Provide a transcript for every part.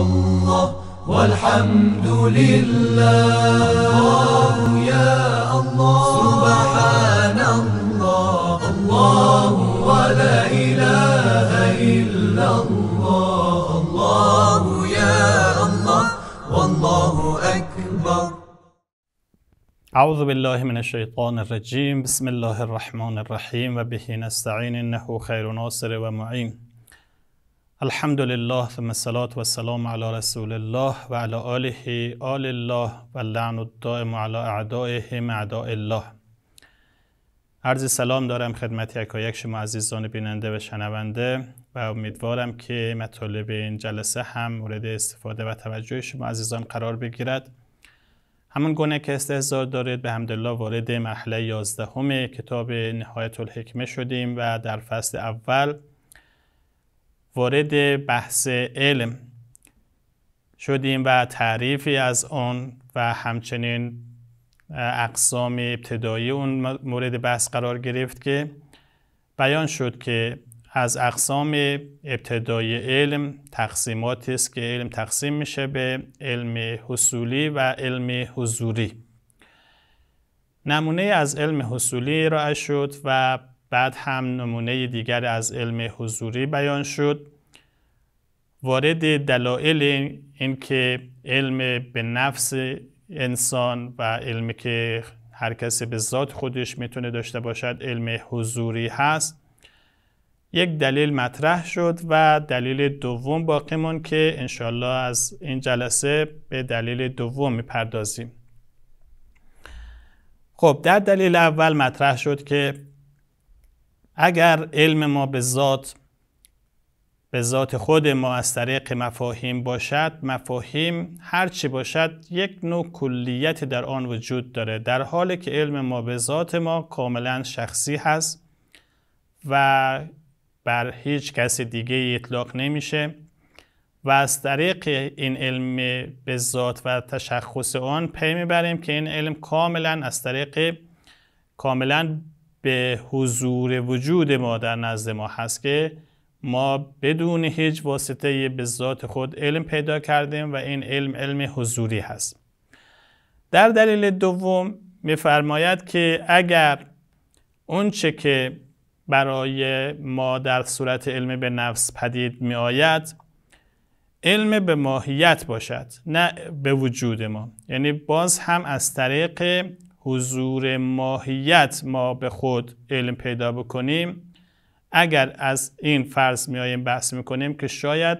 الله والحمد لله الله يا الله سبحان الله الله ولا إله إلا الله الله يا الله والله أكبر أعوذ بالله من الشيطان الرجيم بسم الله الرحمن الرحيم وبه نستعين إنه خير ناصر ومعين الحمد لله ثم الصلاة والسلام على رسول الله و آله آل الله و الدائم على اعدائه معداء الله عرض سلام دارم خدمت یکایک شما عزیزان بیننده و شنونده و امیدوارم که مطالب این جلسه هم مورد استفاده و توجه شما عزیزان قرار بگیرد همون گونه که استحضار دارید به همدلله وارد محله یازدهم کتاب نهایت الحکمه شدیم و در فصل اول وارد بحث علم شدیم و تعریفی از آن و همچنین اقسام ابتدایی اون مورد بحث قرار گرفت که بیان شد که از اقسام ابتدایی علم تقسیمات است که علم تقسیم میشه به علم حصولی و علم حضوری نمونه از علم حصولی را شد و بعد هم نمونه دیگر از علم حضوری بیان شد وارد دلایل این که علم به نفس انسان و علمی که هر کسی به ذات خودش میتونه داشته باشد علم حضوری هست یک دلیل مطرح شد و دلیل دوم باقی مون که انشالله از این جلسه به دلیل دوم میپردازیم خب در دلیل اول مطرح شد که اگر علم ما به ذات به ذات خود ما از طریق مفاهیم باشد مفاهیم هرچی باشد یک نوع کلیت در آن وجود داره در حالی که علم ما به ذات ما کاملا شخصی هست و بر هیچ کس دیگه اطلاق نمیشه و از طریق این علم به ذات و تشخص آن پی میبریم که این علم کاملا از طریق کاملا به حضور وجود ما در نزد ما هست که ما بدون هیچ واسطه به ذات خود علم پیدا کردیم و این علم علم حضوری هست در دلیل دوم میفرماید که اگر اونچه که برای ما در صورت علم به نفس پدید می آید علم به ماهیت باشد نه به وجود ما یعنی باز هم از طریق حضور ماهیت ما به خود علم پیدا بکنیم اگر از این فرض میاییم بحث میکنیم که شاید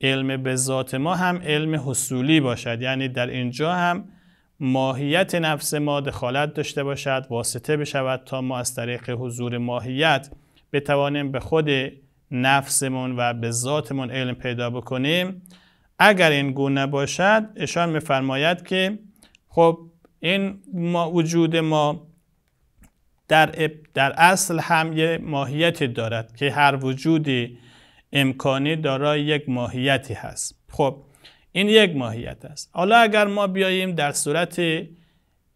علم به ذات ما هم علم حصولی باشد یعنی در اینجا هم ماهیت نفس ما دخالت داشته باشد واسطه بشود تا ما از طریق حضور ماهیت بتوانیم به خود نفسمون و به ذاتمون علم پیدا بکنیم اگر این گونه باشد اشان میفرماید که خب این ما وجود ما در, در اصل هم یه ماهیتی دارد که هر وجودی امکانی دارای یک ماهیتی هست خب این یک ماهیت است حالا اگر ما بیاییم در صورت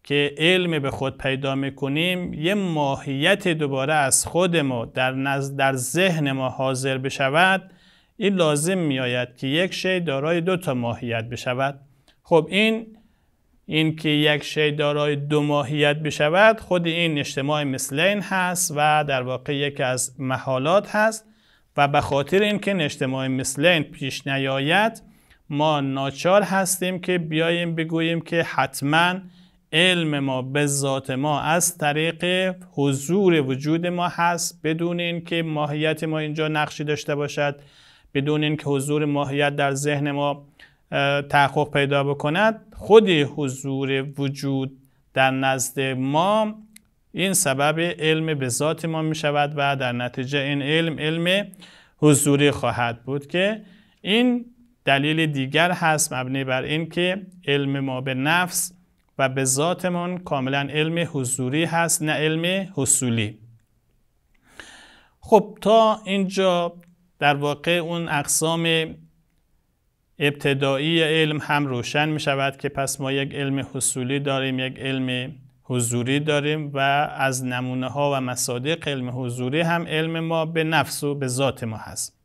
که علم به خود پیدا میکنیم یه ماهیت دوباره از خود ما در, در ذهن ما حاضر بشود این لازم میآید که یک شی دارای دو تا ماهیت بشود خب این اینکه یک شی دارای دو ماهیت بشود خود این اجتماع مثلین هست و در واقع یکی از محالات هست و به خاطر اینکه اجتماع مثلین پیش نیاید ما ناچار هستیم که بیاییم بگوییم که حتما علم ما به ذات ما از طریق حضور وجود ما هست بدون اینکه ماهیت ما اینجا نقشی داشته باشد بدون اینکه حضور ماهیت در ذهن ما تحقق پیدا بکند خود حضور وجود در نزد ما این سبب علم به ذات ما می شود و در نتیجه این علم علم حضوری خواهد بود که این دلیل دیگر هست مبنی بر این که علم ما به نفس و به ذاتمان کاملا علم حضوری هست نه علم حصولی خب تا اینجا در واقع اون اقسام ابتدایی علم هم روشن می شود که پس ما یک علم حصولی داریم یک علم حضوری داریم و از نمونه ها و مصادیق علم حضوری هم علم ما به نفس و به ذات ما هست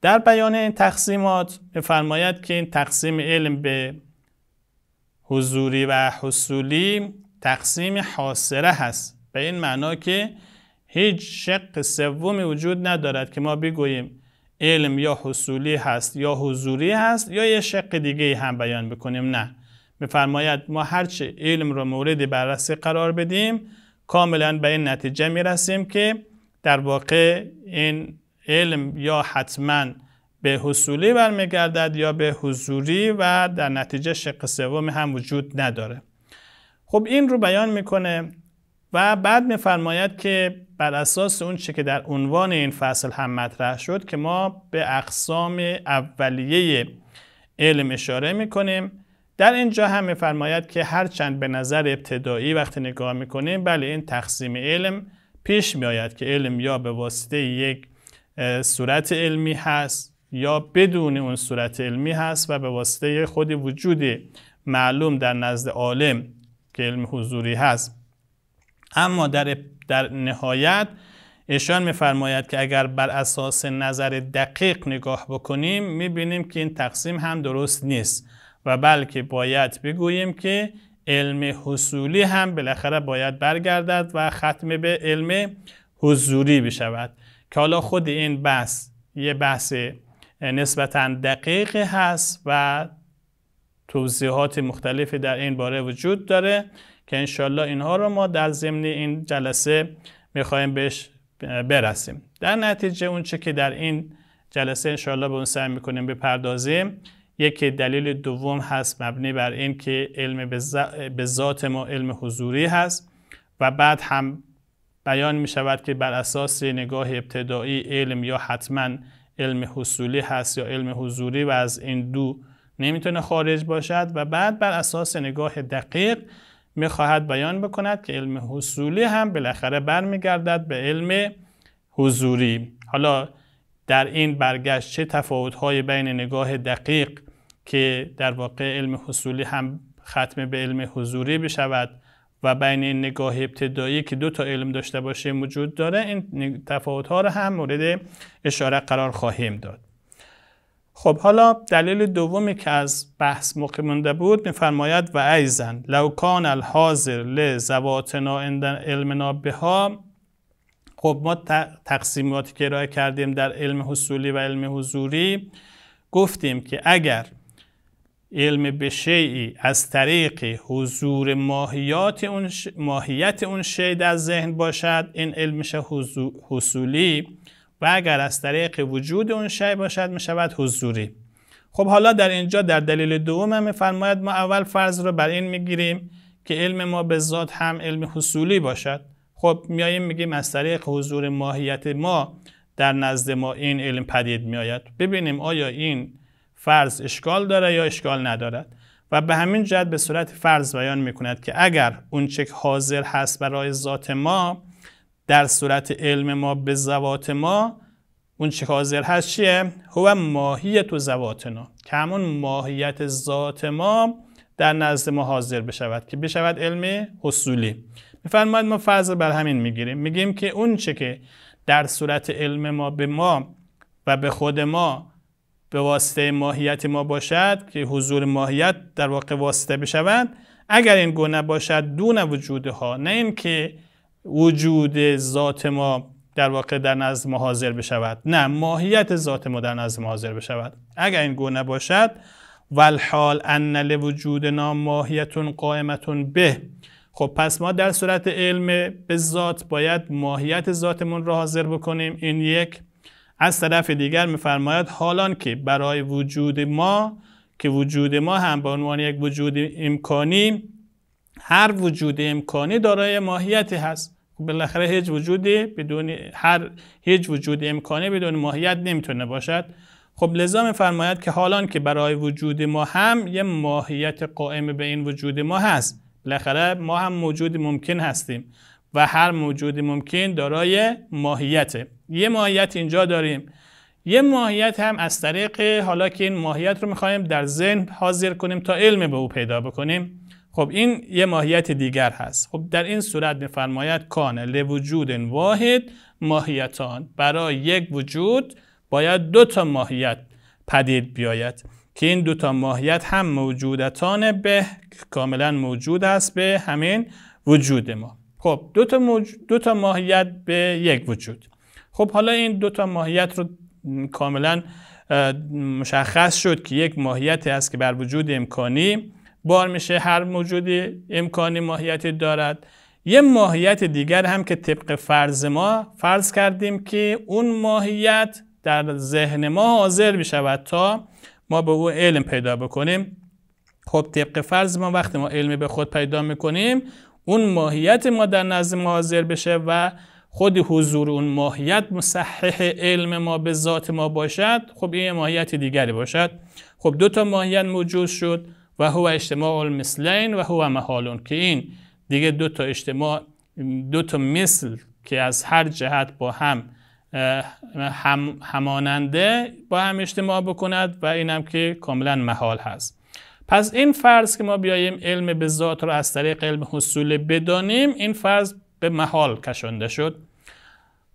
در بیان این تقسیمات میفرماید که این تقسیم علم به حضوری و حصولی تقسیم حاصره هست به این معنا که هیچ شق سومی وجود ندارد که ما بگوییم علم یا حصولی هست یا حضوری هست یا یه شق دیگه هم بیان بکنیم نه میفرماید ما هرچه علم را مورد بررسی قرار بدیم کاملا به این نتیجه می رسیم که در واقع این علم یا حتما به حصولی برمیگردد یا به حضوری و در نتیجه شق سوم هم وجود نداره خب این رو بیان میکنه و بعد میفرماید که بر اساس اون چه که در عنوان این فصل هم مطرح شد که ما به اقسام اولیه علم اشاره میکنیم در اینجا هم میفرماید که هرچند به نظر ابتدایی وقتی نگاه میکنیم بله این تقسیم علم پیش میآید که علم یا به واسطه یک صورت علمی هست یا بدون اون صورت علمی هست و به واسطه خود وجود معلوم در نزد عالم که علم حضوری هست اما در, در نهایت ایشان میفرماید که اگر بر اساس نظر دقیق نگاه بکنیم میبینیم که این تقسیم هم درست نیست و بلکه باید بگوییم که علم حصولی هم بالاخره باید برگردد و ختم به علم حضوری بشود که حالا خود این بحث یه بحث نسبتا دقیق هست و توضیحات مختلفی در این باره وجود داره که انشالله اینها رو ما در ضمن این جلسه میخوایم بهش برسیم در نتیجه اون که در این جلسه انشالله به اون سعی میکنیم بپردازیم یکی دلیل دوم هست مبنی بر این که علم به ذات ما علم حضوری هست و بعد هم بیان می شود که بر اساس نگاه ابتدایی علم یا حتما علم حصولی هست یا علم حضوری و از این دو نمیتونه خارج باشد و بعد بر اساس نگاه دقیق میخواهد بیان بکند که علم حصولی هم بالاخره برمیگردد به علم حضوری حالا در این برگشت چه های بین نگاه دقیق که در واقع علم حصولی هم ختم به علم حضوری بشود و بین این نگاه ابتدایی که دو تا علم داشته باشه وجود داره این تفاوت ها رو هم مورد اشاره قرار خواهیم داد خب حالا دلیل دومی که از بحث موقع مونده بود میفرماید و ایزن لو کان الحاضر لزواتنا عند علمنا بها خب ما تقسیماتی که ارائه کردیم در علم حصولی و علم حضوری گفتیم که اگر علم به شیعی از طریق حضور ماهیات اون ماهیت اون شی در ذهن باشد این علم حصولی و اگر از طریق وجود اون شی باشد می شود حضوری خب حالا در اینجا در دلیل دوم هم میفرماید ما اول فرض رو بر این میگیریم که علم ما به ذات هم علم حصولی باشد خب میاییم میگیم از طریق حضور ماهیت ما در نزد ما این علم پدید میآید ببینیم آیا این فرض اشکال داره یا اشکال ندارد و به همین جهت به صورت فرض بیان میکند که اگر اون چک حاضر هست برای ذات ما در صورت علم ما به زوات ما اون چه حاضر هست چیه؟ هو ماهیت و زواتنا که همون ماهیت ذات ما در نزد ما حاضر بشود که بشود علم حصولی میفرماید ما فرض بر همین میگیریم میگیم که اون چه که در صورت علم ما به ما و به خود ما به واسطه ماهیت ما باشد که حضور ماهیت در واقع واسطه بشود اگر این گونه باشد دون وجودها نه اینکه وجود ذات ما در واقع در ما حاضر بشود نه ماهیت ذات ما در ما حاضر بشود اگر این گونه باشد والحال ان نام ماهیتون قائمتون به خب پس ما در صورت علم به ذات باید ماهیت ذاتمون را حاضر بکنیم این یک از طرف دیگر میفرماید حالان که برای وجود ما که وجود ما هم به عنوان یک وجود امکانی هر وجود امکانی دارای ماهیتی هست خب بالاخره هیچ وجودی بدون هر هیچ وجود امکانه بدون ماهیت نمیتونه باشد خب لذا فرماید که حالان که برای وجود ما هم یه ماهیت قائم به این وجود ما هست بالاخره ما هم موجود ممکن هستیم و هر موجود ممکن دارای ماهیته یه ماهیت اینجا داریم یه ماهیت هم از طریق حالا که این ماهیت رو میخوایم در ذهن حاضر کنیم تا علم به او پیدا بکنیم خب این یه ماهیت دیگر هست خب در این صورت میفرماید کان لوجود واحد ماهیتان برای یک وجود باید دو تا ماهیت پدید بیاید که این دو تا ماهیت هم موجودتان به کاملا موجود است به همین وجود ما خب دو تا, موج... دو تا ماهیت به یک وجود خب حالا این دو تا ماهیت رو کاملا مشخص شد که یک ماهیت است که بر وجود امکانی بار میشه هر موجودی امکانی ماهیتی دارد یه ماهیت دیگر هم که طبق فرض ما فرض کردیم که اون ماهیت در ذهن ما حاضر بشود تا ما به او علم پیدا بکنیم خب طبق فرض ما وقتی ما علم به خود پیدا میکنیم اون ماهیت ما در نزد ما حاضر بشه و خود حضور اون ماهیت مصحح علم ما به ذات ما باشد خب این ماهیت دیگری باشد خب دو تا ماهیت موجود شد و هو اجتماع المثلین و هو محالون که این دیگه دو تا اجتماع دو تا مثل که از هر جهت با هم هماننده با هم اجتماع بکند و اینم که کاملا محال هست پس این فرض که ما بیاییم علم به ذات رو از طریق علم حصول بدانیم این فرض به محال کشانده شد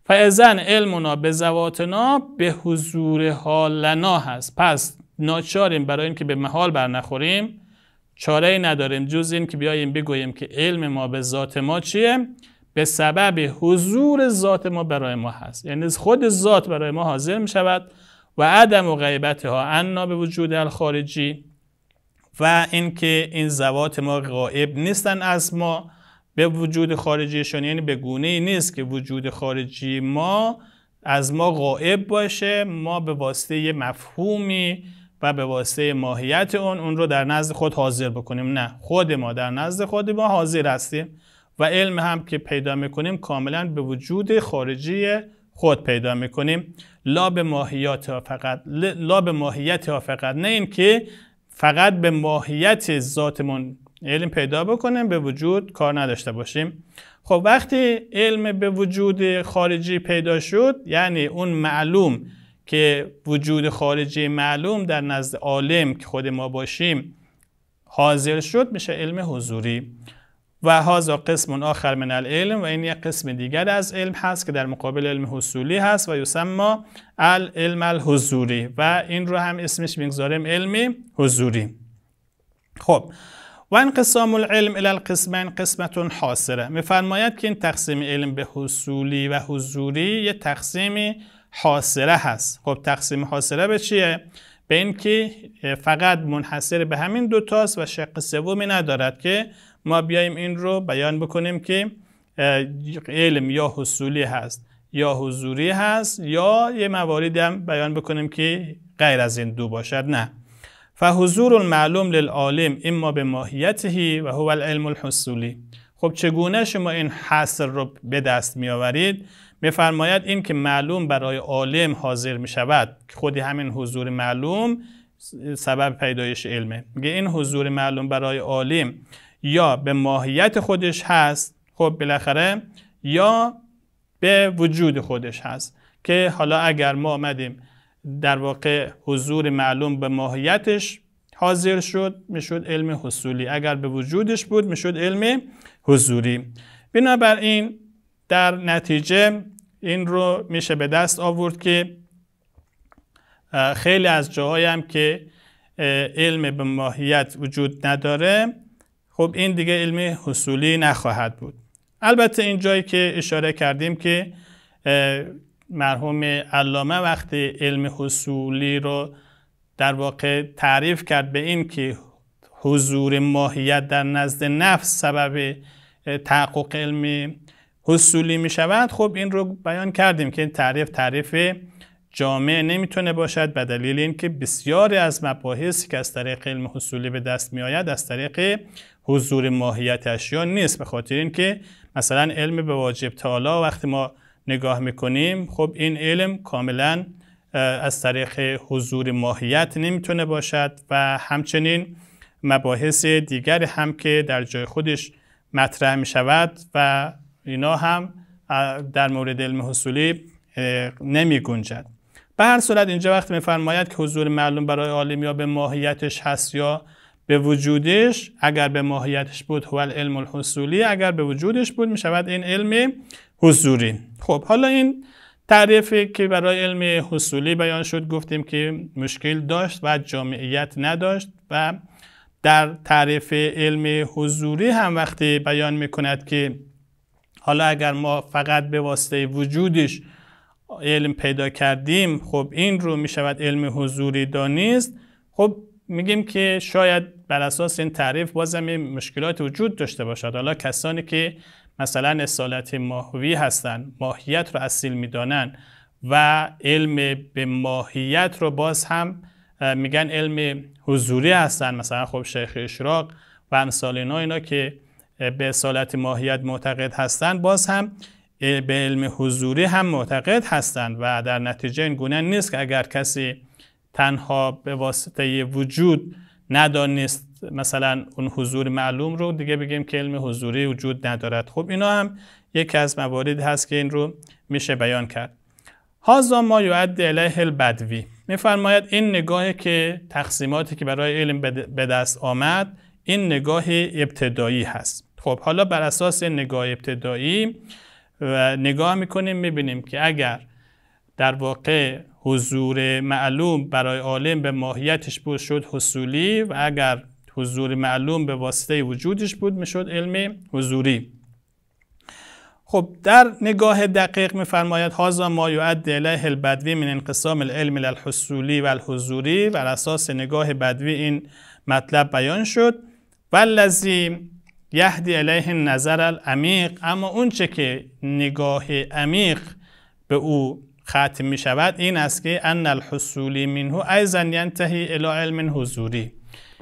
فعزن علمنا به زواتنا به حضور حالنا هست پس ناچاریم برای اینکه به محال بر نخوریم چاره ای نداریم جز این که بیاییم بگوییم که علم ما به ذات ما چیه به سبب حضور ذات ما برای ما هست یعنی خود ذات برای ما حاضر می شود و عدم و غیبت ها انا به وجود الخارجی و اینکه این زوات ما غائب نیستن از ما به وجود خارجیشون یعنی به گونه ای نیست که وجود خارجی ما از ما غائب باشه ما به واسطه مفهومی و به واسطه ماهیت اون اون رو در نزد خود حاضر بکنیم نه خود ما در نزد خود ما حاضر هستیم و علم هم که پیدا میکنیم کاملا به وجود خارجی خود پیدا میکنیم لا به ماهیت ها فقط لا به ماهیت ها فقط نه این که فقط به ماهیت ذاتمون علم پیدا بکنیم به وجود کار نداشته باشیم خب وقتی علم به وجود خارجی پیدا شد یعنی اون معلوم که وجود خارجی معلوم در نزد عالم که خود ما باشیم حاضر شد میشه علم حضوری و هازا قسم آخر من العلم و این یک قسم دیگر از علم هست که در مقابل علم حصولی هست و یسما العلم الحضوری و این رو هم اسمش میگذاریم علم حضوری خب و انقسام العلم الی القسمین قسمت حاصره میفرماید که این تقسیم علم به حصولی و حضوری یه تقسیمی حاصله هست خب تقسیم حاصله به چیه به این که فقط منحصر به همین دو تاست و شق سومی ندارد که ما بیایم این رو بیان بکنیم که علم یا حصولی هست یا حضوری هست یا یه مواردی هم بیان بکنیم که غیر از این دو باشد نه فحضور المعلوم للعالم اما به ماهیتهی و هو العلم الحصولی خب چگونه شما این حصر رو به دست آورید؟ میفرماید این که معلوم برای عالم حاضر می شود خودی همین حضور معلوم سبب پیدایش علمه میگه این حضور معلوم برای عالم یا به ماهیت خودش هست خب بالاخره یا به وجود خودش هست که حالا اگر ما آمدیم در واقع حضور معلوم به ماهیتش حاضر شد میشد علم حصولی اگر به وجودش بود میشد علم حضوری بنابراین در نتیجه این رو میشه به دست آورد که خیلی از جاهایی هم که علم به ماهیت وجود نداره خب این دیگه علم حصولی نخواهد بود البته این جایی که اشاره کردیم که مرحوم علامه وقتی علم حصولی رو در واقع تعریف کرد به این که حضور ماهیت در نزد نفس سبب تحقق علمی حصولی می شود خب این رو بیان کردیم که این تعریف تعریف جامع نمیتونه باشد به دلیل اینکه بسیاری از مباحثی که از طریق علم حصولی به دست می آید از طریق حضور ماهیت اشیا نیست به خاطر اینکه مثلا علم به واجب تالا وقتی ما نگاه میکنیم خب این علم کاملا از طریق حضور ماهیت نمیتونه باشد و همچنین مباحث دیگر هم که در جای خودش مطرح می شود و اینا هم در مورد علم حصولی نمی گنجد به هر صورت اینجا وقتی میفرماید که حضور معلوم برای عالم یا به ماهیتش هست یا به وجودش اگر به ماهیتش بود هو علم الحصولی اگر به وجودش بود می شود این علم حضوری خب حالا این تعریفی که برای علم حصولی بیان شد گفتیم که مشکل داشت و جامعیت نداشت و در تعریف علم حضوری هم وقتی بیان می کند که حالا اگر ما فقط به واسطه وجودش علم پیدا کردیم خب این رو می شود علم حضوری دانیست خب میگیم که شاید بر اساس این تعریف بازم این مشکلات وجود داشته باشد حالا کسانی که مثلا اصالت ماهوی هستند ماهیت رو اصیل میدانند و علم به ماهیت رو باز هم میگن علم حضوری هستن مثلا خب شیخ اشراق و امثال اینا اینا که به اصالت ماهیت معتقد هستند باز هم به علم حضوری هم معتقد هستند و در نتیجه این گونه نیست که اگر کسی تنها به واسطه وجود ندانست مثلا اون حضور معلوم رو دیگه بگیم که علم حضوری وجود ندارد خب اینا هم یکی از موارد هست که این رو میشه بیان کرد هازا ما یعد علیه البدوی میفرماید این نگاهی که تقسیماتی که برای علم به دست آمد این نگاه ابتدایی هست خب حالا بر اساس نگاه ابتدایی و نگاه میکنیم میبینیم که اگر در واقع حضور معلوم برای عالم به ماهیتش بود شد حصولی و اگر حضور معلوم به واسطه وجودش بود میشد علم حضوری خب در نگاه دقیق میفرماید هازا ما یعد علیه البدوی من انقسام العلم الحصولی و الحضوری و اساس نگاه بدوی این مطلب بیان شد والذی یهدی علیه نظر العمیق اما اونچه که نگاه عمیق به او ختم می شود این است که ان الحصولی منه ایضا ینتهی الی علم حضوری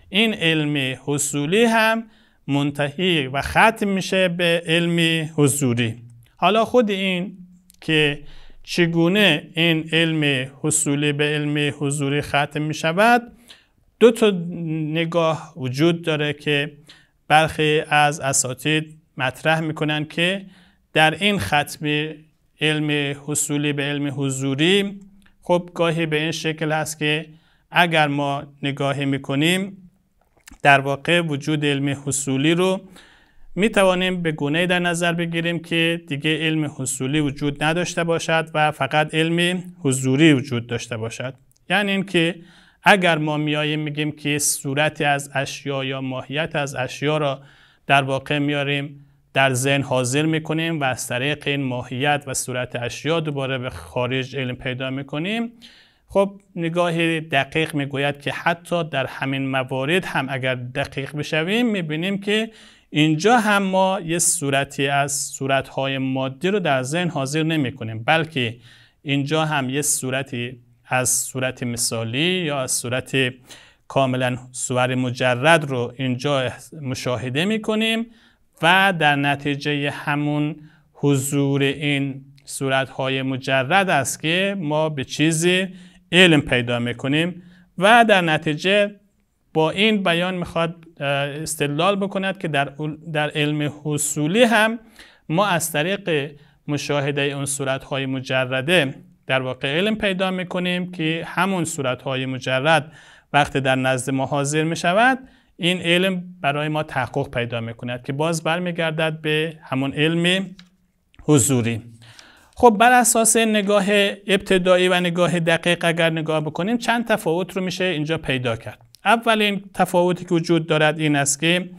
این علم حصولی هم منتهی و ختم میشه به علم حضوری حالا خود این که چگونه این علم حصولی به علم حضوری ختم می شود دو تا نگاه وجود داره که برخی از اساتید مطرح میکنند که در این ختم علم حصولی به علم حضوری خب گاهی به این شکل هست که اگر ما نگاهی میکنیم در واقع وجود علم حصولی رو می توانیم به گونه در نظر بگیریم که دیگه علم حصولی وجود نداشته باشد و فقط علم حضوری وجود داشته باشد یعنی اینکه اگر ما میاییم میگیم که صورتی از اشیا یا ماهیت از اشیا را در واقع میاریم در ذهن حاضر میکنیم و از طریق این ماهیت و صورت اشیا دوباره به خارج علم پیدا میکنیم خب نگاه دقیق میگوید که حتی در همین موارد هم اگر دقیق بشویم میبینیم که اینجا هم ما یه صورتی از صورتهای مادی رو در ذهن حاضر نمی کنیم بلکه اینجا هم یه صورتی از صورت مثالی یا از صورت کاملا سور مجرد رو اینجا مشاهده کنیم و در نتیجه همون حضور این صورت های مجرد است که ما به چیزی علم پیدا کنیم و در نتیجه با این بیان میخواد استدلال بکند که در, در علم حصولی هم ما از طریق مشاهده اون های مجرده در واقع علم پیدا میکنیم که همون صورتهای مجرد وقتی در نزد ما حاضر میشود این علم برای ما تحقق پیدا میکند که باز برمیگردد به همون علم حضوری خب بر اساس نگاه ابتدایی و نگاه دقیق اگر نگاه بکنیم چند تفاوت رو میشه اینجا پیدا کرد اولین تفاوتی که وجود دارد این است که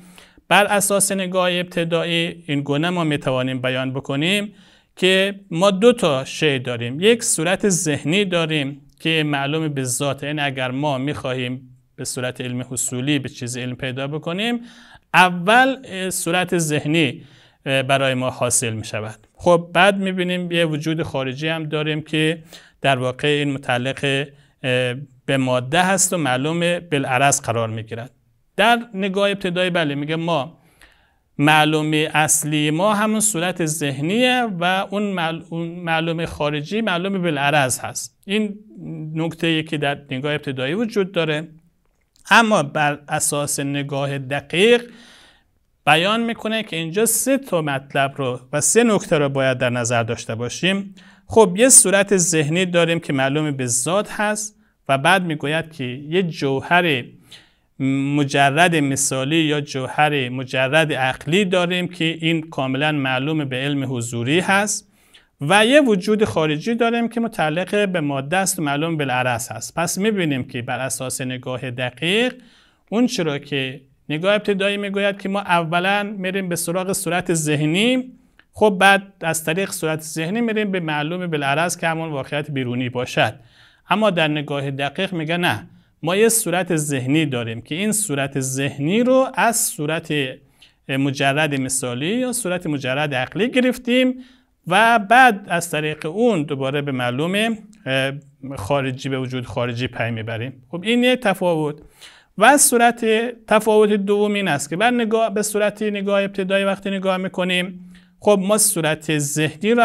بر اساس نگاه ابتدایی این گونه ما میتوانیم بیان بکنیم که ما دو تا شی داریم یک صورت ذهنی داریم که معلوم به ذات این یعنی اگر ما میخواهیم به صورت علم حصولی به چیز علم پیدا بکنیم اول صورت ذهنی برای ما حاصل می شود خب بعد می بینیم یه وجود خارجی هم داریم که در واقع این متعلق به ماده هست و معلوم بالعرض قرار می گیرد در نگاه ابتدایی بله میگه ما معلومه اصلی ما همون صورت ذهنیه و اون معلومه خارجی معلومه بالعرض هست این نکته که در نگاه ابتدایی وجود داره اما بر اساس نگاه دقیق بیان میکنه که اینجا سه تا مطلب رو و سه نکته رو باید در نظر داشته باشیم خب یه صورت ذهنی داریم که معلوم به ذات هست و بعد میگوید که یه جوهر مجرد مثالی یا جوهر مجرد عقلی داریم که این کاملا معلوم به علم حضوری هست و یه وجود خارجی داریم که متعلق به ماده است معلوم بالعرض هست پس میبینیم که بر اساس نگاه دقیق اون چرا که نگاه ابتدایی میگوید که ما اولا میریم به سراغ صورت ذهنی خب بعد از طریق صورت ذهنی میریم به معلوم بالعرض که همون واقعیت بیرونی باشد اما در نگاه دقیق میگه نه ما یه صورت ذهنی داریم که این صورت ذهنی رو از صورت مجرد مثالی یا صورت مجرد عقلی گرفتیم و بعد از طریق اون دوباره به معلوم خارجی به وجود خارجی پی میبریم خب این یه تفاوت و صورت تفاوت دوم این است که بر نگاه به صورت نگاه ابتدایی وقتی نگاه میکنیم خب ما صورت ذهنی رو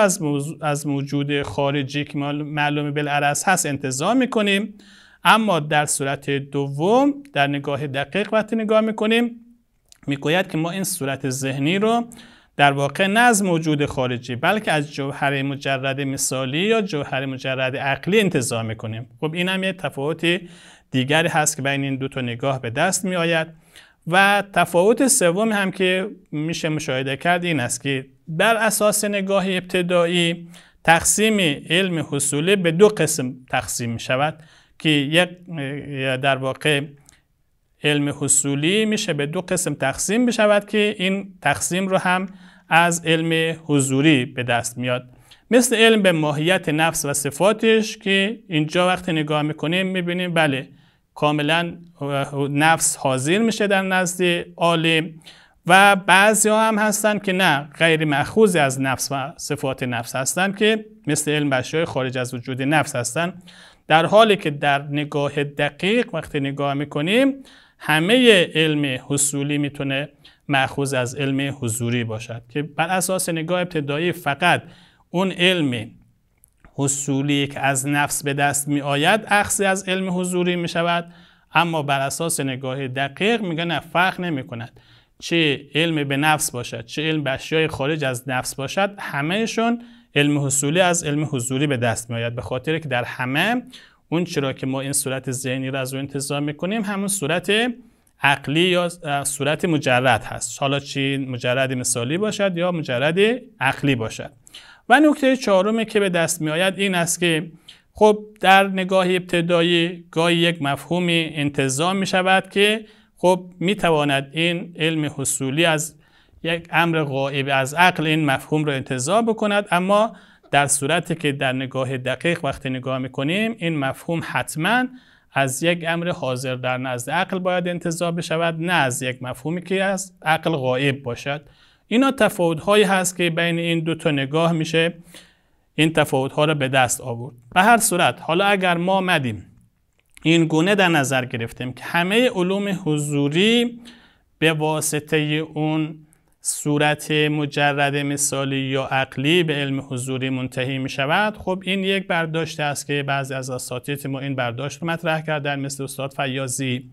از, موجود خارجی که معلوم بالعرض هست انتظار میکنیم اما در صورت دوم در نگاه دقیق وقتی نگاه میکنیم میگوید که ما این صورت ذهنی رو در واقع نه از موجود خارجی بلکه از جوهر مجرد مثالی یا جوهر مجرد عقلی انتظار میکنیم خب این هم یه تفاوت دیگری هست که بین این دو تا نگاه به دست می آید و تفاوت سوم هم که میشه مشاهده کرد این است که بر اساس نگاه ابتدایی تقسیم علم حصولی به دو قسم تقسیم می شود که یک در واقع علم حصولی میشه به دو قسم تقسیم بشود که این تقسیم رو هم از علم حضوری به دست میاد مثل علم به ماهیت نفس و صفاتش که اینجا وقتی نگاه میکنیم میبینیم بله کاملا نفس حاضر میشه در نزد عالم و بعضی ها هم هستند که نه غیر مخوض از نفس و صفات نفس هستند که مثل علم بشای خارج از وجود نفس هستند در حالی که در نگاه دقیق وقتی نگاه میکنیم همه علم حصولی میتونه معخوض از علم حضوری باشد که بر اساس نگاه ابتدایی فقط اون علم حصولی که از نفس به دست می آید اخصی از علم حضوری می شود اما بر اساس نگاه دقیق میگه نه فرق نمی کند چه علم به نفس باشد چه علم به اشیای خارج از نفس باشد همهشون علم حصولی از علم حضوری به دست میآید به خاطر که در همه اون چرا که ما این صورت ذهنی را از او انتظار میکنیم همون صورت عقلی یا صورت مجرد هست حالا چی مجرد مثالی باشد یا مجرد عقلی باشد و نکته چهارمی که به دست میآید این است که خب در نگاه ابتدایی گاهی یک مفهومی انتظام می شود که خب می تواند این علم حصولی از یک امر غایب از عقل این مفهوم رو انتظار بکند اما در صورتی که در نگاه دقیق وقتی نگاه میکنیم این مفهوم حتما از یک امر حاضر در نزد عقل باید انتظار بشود نه از یک مفهومی که از عقل غایب باشد اینا تفاوت هایی هست که بین این دو تا نگاه میشه این تفاوت ها را به دست آورد به هر صورت حالا اگر ما مدیم این گونه در نظر گرفتیم که همه علوم حضوری به واسطه اون صورت مجرد مثالی یا عقلی به علم حضوری منتهی می شود خب این یک برداشت است که بعضی از اساتید ما این برداشت رو مطرح کردن مثل استاد فیاضی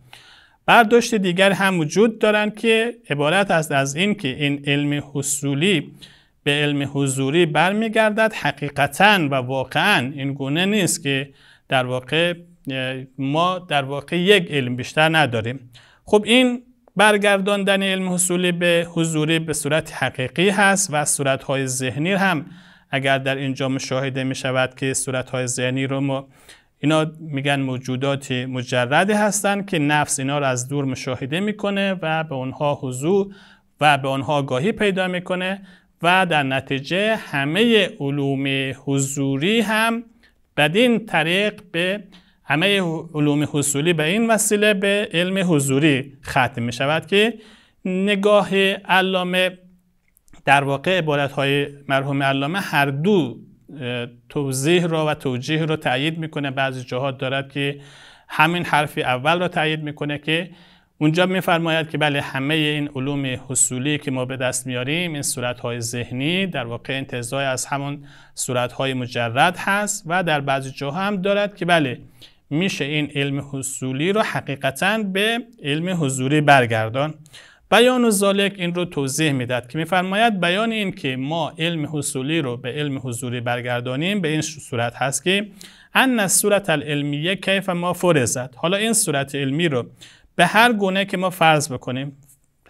برداشت دیگر هم وجود دارند که عبارت است از این که این علم حصولی به علم حضوری برمیگردد حقیقتا و واقعا این گونه نیست که در واقع ما در واقع یک علم بیشتر نداریم خب این برگرداندن علم حصولی به حضوری به صورت حقیقی هست و صورتهای ذهنی هم اگر در اینجا مشاهده می شود که صورتهای ذهنی رو ما اینا میگن موجودات مجردی هستند که نفس اینا رو از دور مشاهده میکنه و به آنها حضور و به آنها گاهی پیدا میکنه و در نتیجه همه علوم حضوری هم بدین طریق به همه علوم حصولی به این وسیله به علم حضوری ختم می شود که نگاه علامه در واقع عبارت های مرحوم علامه هر دو توضیح را و توجیه را تایید میکنه بعضی جاها دارد که همین حرفی اول را تایید میکنه که اونجا میفرماید که بله همه این علوم حصولی که ما به دست میاریم این های ذهنی در واقع انتظای از همون های مجرد هست و در بعضی جاها هم دارد که بله میشه این علم حصولی رو حقیقتا به علم حضوری برگردان بیان و این رو توضیح میداد که میفرماید بیان این که ما علم حصولی رو به علم حضوری برگردانیم به این صورت هست که ان صورت العلمیه کیف ما فرزد حالا این صورت علمی رو به هر گونه که ما فرض بکنیم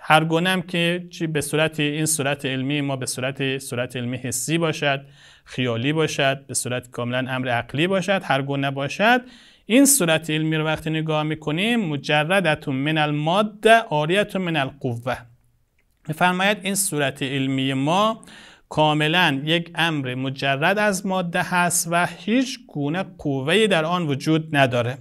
هر گونه هم که چی به صورت این صورت علمی ما به صورت صورت علمی حسی باشد خیالی باشد به صورت کاملا امر عقلی باشد هر گونه باشد این صورت علمی رو وقتی نگاه میکنیم مجردتون من الماده آریتون من القوه میفرماید این صورت علمی ما کاملا یک امر مجرد از ماده هست و هیچ گونه قوهی در آن وجود نداره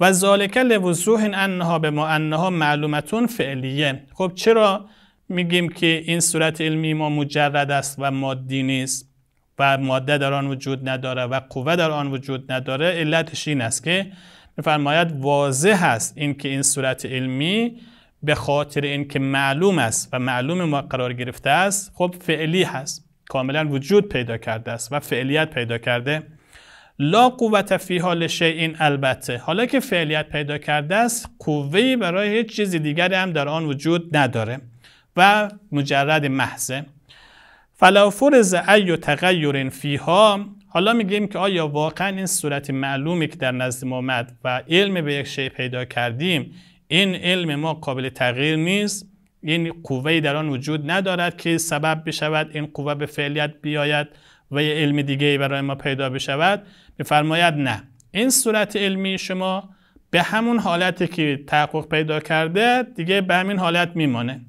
و ذالک لوضوح انها به ما انها معلومتون فعلیه خب چرا میگیم که این صورت علمی ما مجرد است و مادی نیست و ماده در آن وجود نداره و قوه در آن وجود نداره علتش این است که میفرماید واضح است اینکه این صورت علمی به خاطر اینکه معلوم است و معلوم ما قرار گرفته است خب فعلی هست کاملا وجود پیدا کرده است و فعلیت پیدا کرده لا قوت فی حال این البته حالا که فعلیت پیدا کرده است قوه برای هیچ چیز دیگری هم در آن وجود نداره و مجرد محضه فلا فرز ای و تغییر فیها حالا میگیم که آیا واقعا این صورت معلومی که در نزد ما آمد و علم به یک شی پیدا کردیم این علم ما قابل تغییر نیست این قوه در آن وجود ندارد که سبب بشود این قوه به فعلیت بیاید و یه علم دیگه برای ما پیدا بشود میفرماید نه این صورت علمی شما به همون حالتی که تحقق پیدا کرده دیگه به همین حالت میمانه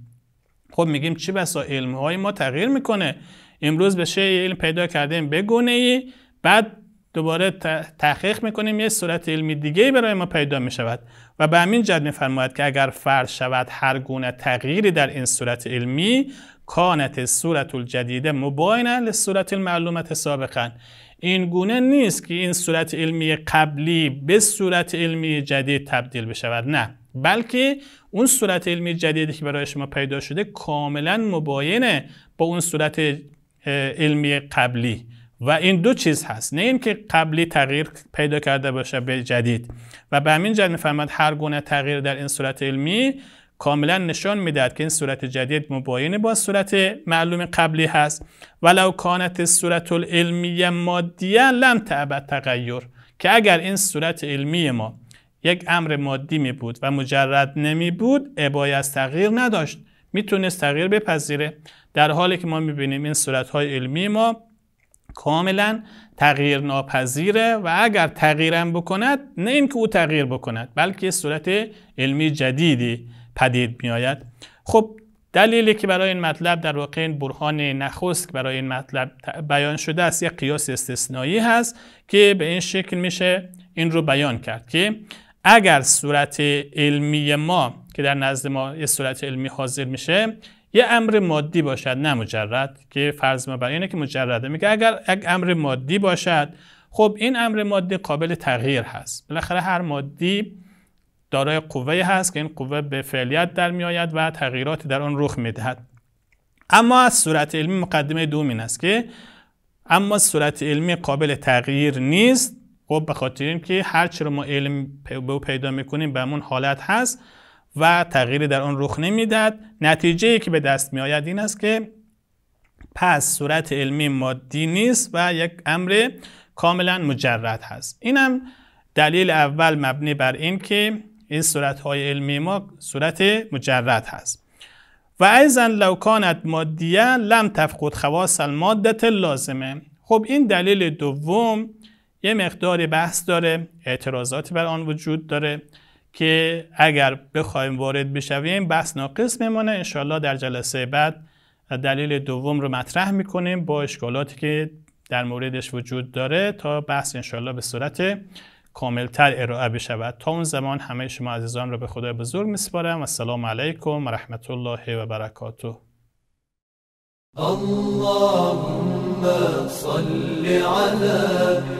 خب میگیم چه بسا علم ما تغییر میکنه امروز به شی علم پیدا کردیم به گونه ای بعد دوباره تحقیق میکنیم یه صورت علمی دیگه برای ما پیدا میشود و به همین جد میفرماید که اگر فرض شود هر گونه تغییری در این صورت علمی کانت صورت جدید مباینه لصورت المعلومت سابقا این گونه نیست که این صورت علمی قبلی به صورت علمی جدید تبدیل بشود نه بلکه اون صورت علمی جدیدی که برای شما پیدا شده کاملا مباینه با اون صورت علمی قبلی و این دو چیز هست نه اینکه قبلی تغییر پیدا کرده باشه به جدید و به همین جد میفهمد هر گونه تغییر در این صورت علمی کاملا نشان میدهد که این صورت جدید مباین با صورت معلوم قبلی هست ولو کانت صورت علمی مادیه لم تعبد تغییر که اگر این صورت علمی ما یک امر مادی می بود و مجرد نمی بود ابای از تغییر نداشت میتونست تغییر بپذیره در حالی که ما میبینیم این های علمی ما کاملا تغییر ناپذیره و اگر تغییرم بکند نه اینکه او تغییر بکند بلکه صورت علمی جدیدی پدید میآید خب دلیلی که برای این مطلب در واقع این برهان نخست برای این مطلب بیان شده است یک قیاس استثنایی هست که به این شکل میشه این رو بیان کرد که اگر صورت علمی ما که در نزد ما یه صورت علمی حاضر میشه یه امر مادی باشد نه مجرد که فرض ما بر اینه که مجرده میگه اگر یک امر مادی باشد خب این امر مادی قابل تغییر هست بالاخره هر مادی دارای قوه هست که این قوه به فعلیت در می و تغییراتی در آن رخ میدهد اما از صورت علمی مقدمه دوم این است که اما صورت علمی قابل تغییر نیست خب به خاطر اینکه هر چی رو ما علم به او پیدا میکنیم به همون حالت هست و تغییری در آن رخ نمیداد، نتیجه ای که به دست می آید این است که پس صورت علمی مادی نیست و یک امر کاملا مجرد هست اینم دلیل اول مبنی بر این که این صورت های علمی ما صورت مجرد هست و ایضا لو کانت مادیه لم تفقد خواص الماده لازمه خب این دلیل دوم یه مقداری بحث داره اعتراضاتی بر آن وجود داره که اگر بخوایم وارد بشویم بحث ناقص میمونه انشالله در جلسه بعد دلیل دوم رو مطرح میکنیم با اشکالاتی که در موردش وجود داره تا بحث انشالله به صورت کاملتر ارائه بشود تا اون زمان همه شما عزیزان رو به خدای بزرگ میسپارم و سلام علیکم و رحمت الله و برکاته اللهم صل علی